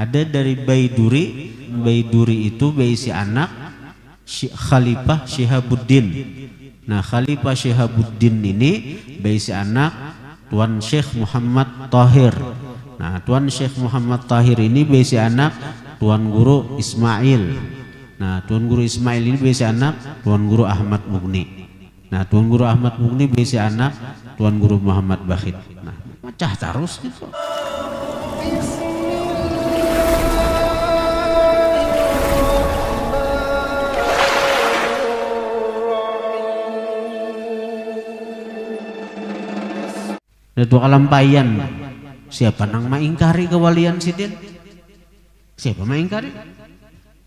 Ada dari Baiduri, Baiduri itu bayi si anak Khalifah Syihabuddin. Nah, Khalifah Syihabuddin ini bayi si anak Tuan Syekh Muhammad Tahir. Nah, Tuan Syekh Muhammad Tahir ini bayi si anak Tuan Guru Ismail. Nah, Tuan Guru Ismail ini bayi si anak Tuan Guru Ahmad Mugni. Nah, Tuan Guru Ahmad Mugni bayi si anak Tuan Guru Muhammad Bakhid. Nah, macah terus gitu. itu bayan. siapa nang mengingkari kewalian sidin siapa mengingkari?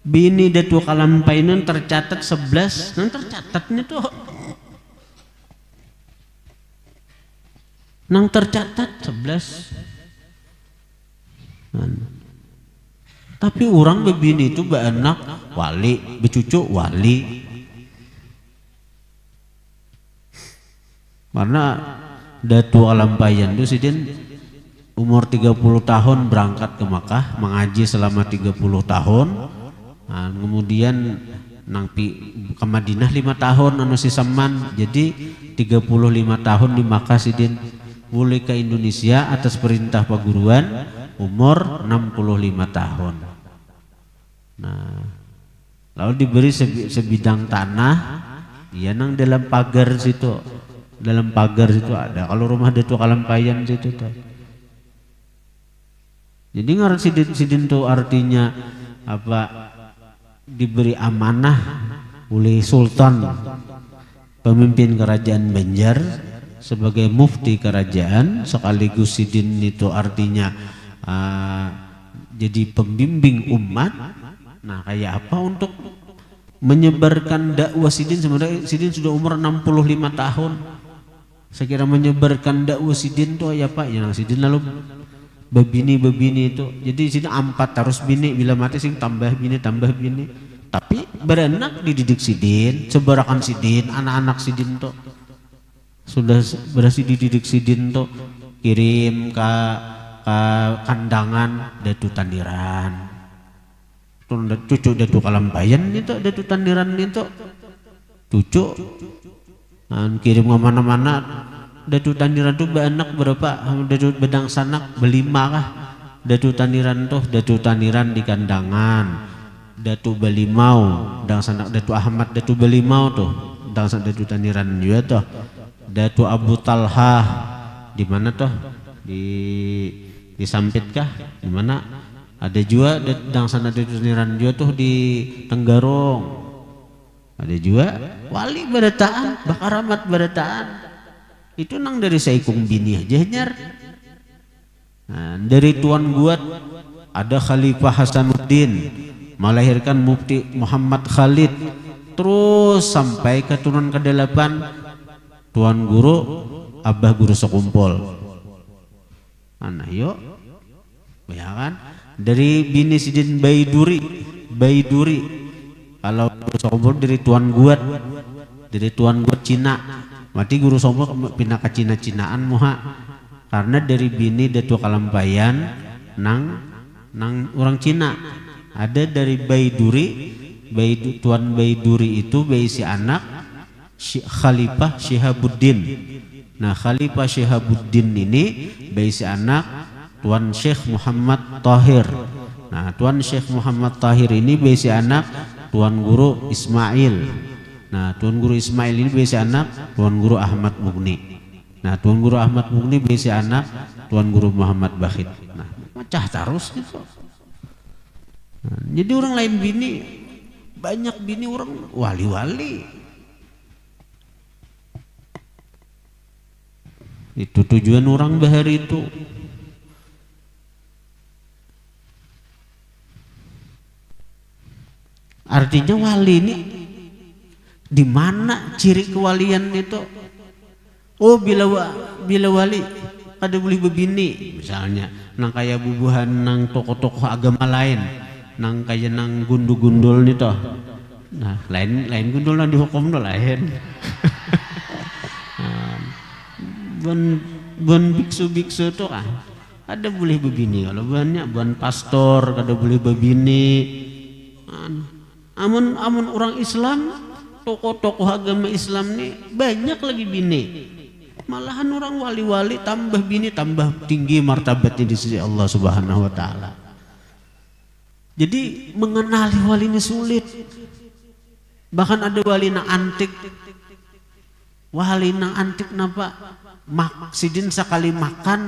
bini datu kalampainan tercatat sebelas nang tercatatnya tuh nang tercatat sebelas. Anu. tapi orang bebini itu beranak wali becucu wali karena Datu Alampayan itu sidin umur 30 tahun berangkat ke Makkah mengaji selama 30 tahun nah, kemudian nangpi ke Madinah 5 tahun anu Saman jadi 35 tahun di Makkah sidin mulai ke Indonesia atas perintah perguruan umur 65 tahun nah lalu diberi sebidang tanah dia nang dalam pagar situ dalam pagar situ ada. Kalau rumah dia tu kalampayan situ tu. Jadi ngaran sidin sidin tu artinya apa diberi amanah oleh sultan pemimpin kerajaan Banjar sebagai mufti kerajaan sekaligus sidin itu artinya ah, jadi pembimbing umat nah kayak apa untuk menyebarkan dakwah sidin sebenarnya sidin sudah umur 65 tahun saya kira menyebarkan dakwah sidin tuh ya Pak, ya sidin lalu bebini bebini itu. Jadi sini empat harus bini bila mati sing tambah bini tambah bini. Tapi berenak dididik sidin, seberakan sidin, anak-anak sidin tuh sudah berhasil dididik sidin tuh kirim ke, ke kandangan datu tandiran cucu datu bayan itu datu tandiran itu cucu Nah, kirim kemana-mana datu taniran tuh banyak berapa datu bedang sanak belima kah datu taniran tuh datu taniran di kandangan datu belimau dang sanak datu Ahmad datu belimau tuh dang sanak datu taniran juga tuh datu Abu Talha di mana tuh di di Sampit kah di mana ada juga bedang sanak datu taniran juga tuh di Tenggarong ada juga wali berataan bakaramat berataan itu nang dari saikung bini aja nyar nah, dari tuan buat ada Khalifah Hasanuddin melahirkan Mufti Muhammad Khalid terus sampai keturunan ke delapan tuan guru abah guru sekumpul anak yuk ya kan dari bini Sidin Baiduri Baiduri guru sombong dari tuan gue dari tuan gue Cina mati guru sombong pindah ke Cina Cinaan muha karena dari bini datu kalampayan nang nang orang Cina ada dari bayi duri bayi tuan bayi duri itu bayi si anak si Khalifah Syihabuddin nah Khalifah Syihabuddin ini bayi si anak Tuan Syekh Muhammad Tahir nah Tuan Syekh Muhammad Tahir ini bayi si anak Tuan Guru Ismail. Nah, Tuan Guru Ismail ini biasa anak Tuan Guru Ahmad Mugni. Nah, Tuan Guru Ahmad Mugni biasa anak Tuan Guru Muhammad Bakhid. Nah, macah terus gitu. Nah, jadi orang lain bini banyak bini orang wali-wali. Itu tujuan orang bahari itu. Artinya wali ini di mana ciri kewalian itu? Oh bila wa, bila wali ada boleh begini misalnya nang kaya bubuhan nang toko-toko agama lain nang kaya nang gundul-gundul nih toh nah lain lain gundul nang dihukum tuh lain nah, bukan bon biksu-biksu tuh kan ada boleh begini kalau banyak bukan pastor ada boleh begini nah, Amun amun orang Islam, tokoh-tokoh agama Islam nih banyak lagi bini. Malahan orang wali-wali tambah bini tambah tinggi martabatnya di sisi Allah Subhanahu wa taala. Jadi mengenali wali ini sulit. Bahkan ada wali na antik. Wali na antik napa? Maksidin sekali makan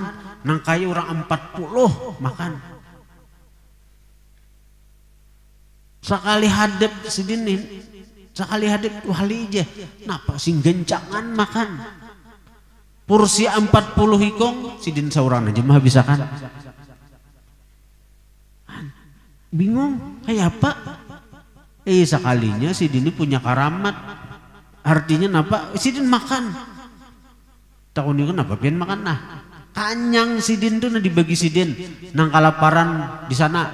nang kayu orang puluh makan. sekali hadap sedinin sekali hadap tuh aja, napa sing gencangan makan empat 40 hikong sidin sauran aja mah bisa kan bingung kayak apa eh sekalinya sidin punya karamat artinya napa sidin makan tahun ini kenapa pian makan nah kanyang sidin tuh nah dibagi sidin nang kalaparan di sana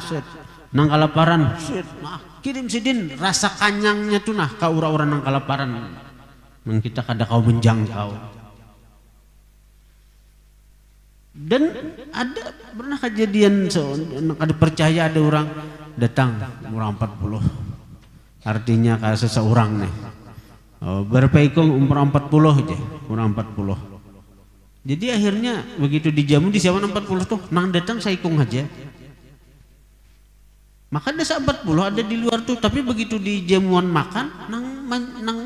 nang kalaparan nah, kirim sidin rasa kanyangnya tuh nah kau ura-ura nang kalaparan nang kita kada kau menjangkau dan ada pernah kejadian so, kada percaya ada orang datang umur puluh, artinya kalau seseorang nih oh, berapa umur umur puluh aja umur empat puluh. jadi akhirnya begitu dijamu di siapa puluh tuh nang datang saya saikung aja maka ada sahabat puluh ada di luar tuh, tapi begitu di jamuan makan, nang, man, nang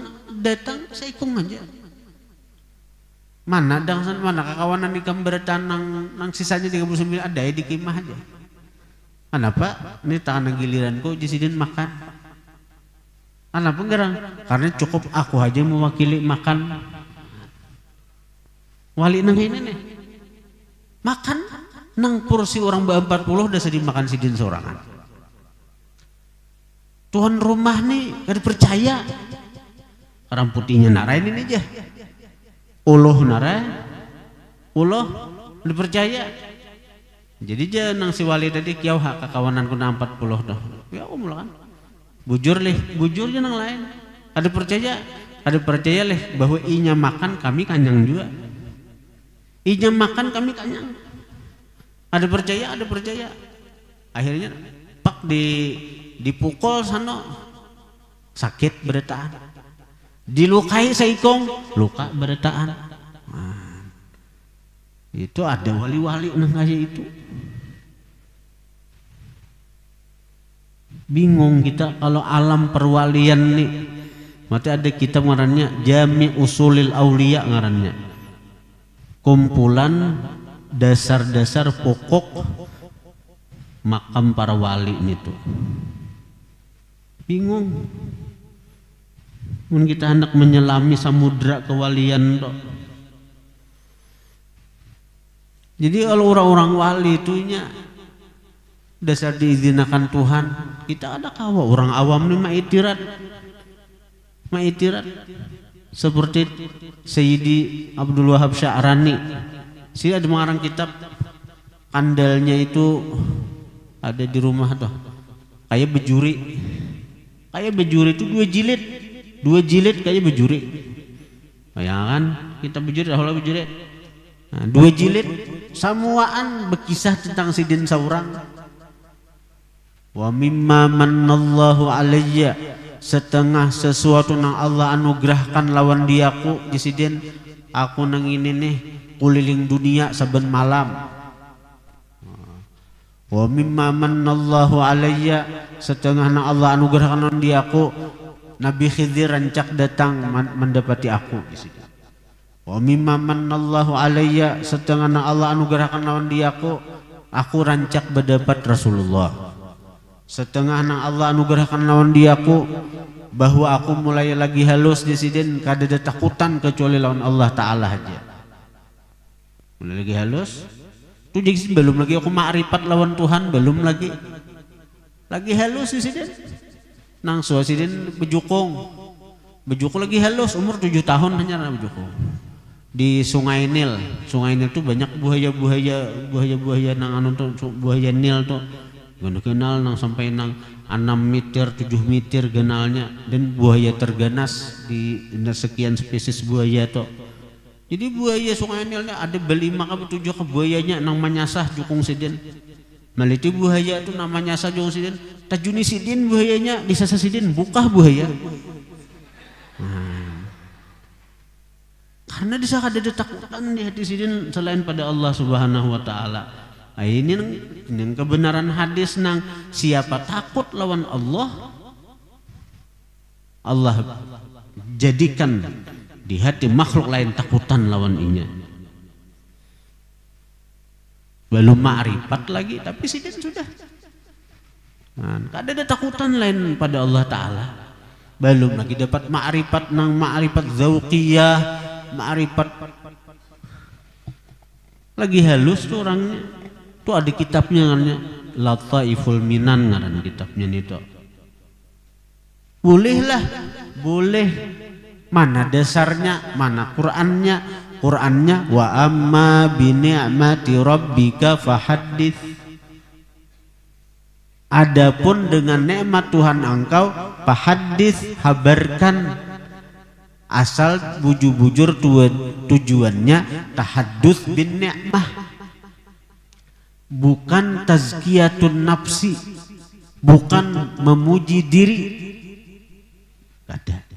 datang saya ikung aja. Mana dangsan mana kawanan di kamberatan nang nang sisanya 39 ada ya di kemah aja. Mana Pak Ini tangan giliranku jisidin makan. Anak gerang? Karena cukup aku aja mewakili makan. Wali nang ini nih. Makan nang kursi orang 40 udah sedih makan sidin sorangan tuan rumah nih gak percaya, orang putihnya narain ini aja uloh narain uloh dipercaya jadi aja nang si wali tadi kiau hak kawananku nang puluh dah ya umulah kan bujur leh bujur aja nang lain ada percaya ada percaya leh bahwa inya makan kami kanyang juga inya makan kami kanyang ada percaya ada percaya akhirnya pak di dipukul sana sakit beritaan dilukai seikong luka beritaan nah, itu ada wali-wali nah ngasih itu bingung kita kalau alam perwalian nih mati ada kita ngarannya jami usulil aulia ngarannya kumpulan dasar-dasar pokok makam para wali itu bingung pun kita hendak menyelami samudra kewalian dok. Jadi kalau orang-orang wali itunya dasar diizinkan Tuhan, kita ada kawa orang awam itirat, maitirat. Maitirat seperti Sayyidi Abdul Wahab Sya'rani. Si ada mengarang kitab kandalnya itu ada di rumah tuh. Kayak bejuri kayak bejuri itu dua jilid dua jilid kayak bejuri bayangkan kita bejuri Allah bejuri nah, dua jilid semuaan berkisah tentang sidin seorang wa mimma manallahu alayya setengah sesuatu nang Allah anugerahkan lawan diaku di sidin aku nang ini nih kuliling dunia saben malam wa mimma mannallahu alayya setengahna Allah anugerahkan di aku Nabi Khidir rancak datang mendapati aku di situ wa mimma mannallahu alayya setengahna Allah anugerahkan lawan di aku aku rancak berdapat Rasulullah setengahna Allah anugerahkan lawan di aku bahwa aku mulai lagi halus di sini kada ada takutan kecuali lawan Allah taala aja mulai lagi halus itu jadi belum lagi aku makrifat lawan Tuhan belum lagi lagi halus di sini. nang suasidin bejukung bejukung lagi halus umur tujuh tahun hanya nang bejukung di Sungai Nil. Sungai Nil tuh banyak buaya-buaya, buaya-buaya nang anu tuh buaya Nil tuh. Gana kenal nang sampai nang 6 meter, tujuh meter genalnya dan buaya terganas di sekian spesies buaya tuh jadi buaya sungai Nil ada berlima ke tujuh ke buayanya nang menyasah jukung sidin Maliti nah, buaya itu namanya sah jukung sidin tajuni sidin buayanya sasa sidin bukah buaya hmm. karena sana ada ketakutan di hati sidin selain pada Allah subhanahu wa ta'ala nah, ini yang kebenaran hadis nang siapa takut lawan Allah Allah jadikan di hati makhluk lain takutan lawan inya belum ma'rifat lagi tapi sidan sudah nah, ada takutan lain pada Allah Ta'ala belum lagi dapat ma'rifat nang ma'rifat zauqiyah ma'rifat lagi halus tuh orangnya tuh ada kitabnya ngarannya Lataiful Minan ngaran kitabnya nih tuh bolehlah boleh Mana dasarnya, mana Qur'annya? Qur'annya wa amma bi ni'mati rabbika fahaddits. Adapun dengan nikmat Tuhan engkau, fahaddits habarkan asal bujur-bujur tujuannya tahadduts bin ni'mah bukan tazkiyatun nafsi bukan memuji diri ada